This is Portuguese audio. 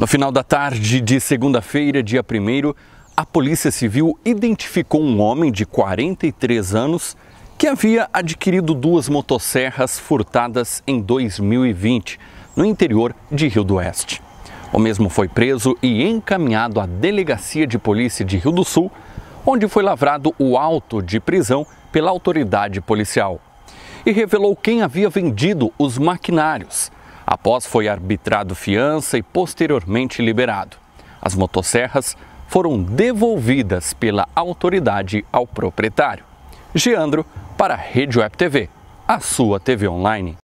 No final da tarde de segunda-feira, dia 1, a Polícia Civil identificou um homem de 43 anos que havia adquirido duas motosserras furtadas em 2020 no interior de Rio do Oeste. O mesmo foi preso e encaminhado à Delegacia de Polícia de Rio do Sul, onde foi lavrado o auto de prisão pela autoridade policial. E revelou quem havia vendido os maquinários Após foi arbitrado fiança e posteriormente liberado. As motosserras foram devolvidas pela autoridade ao proprietário. Geandro para a Rede Web TV, a sua TV online.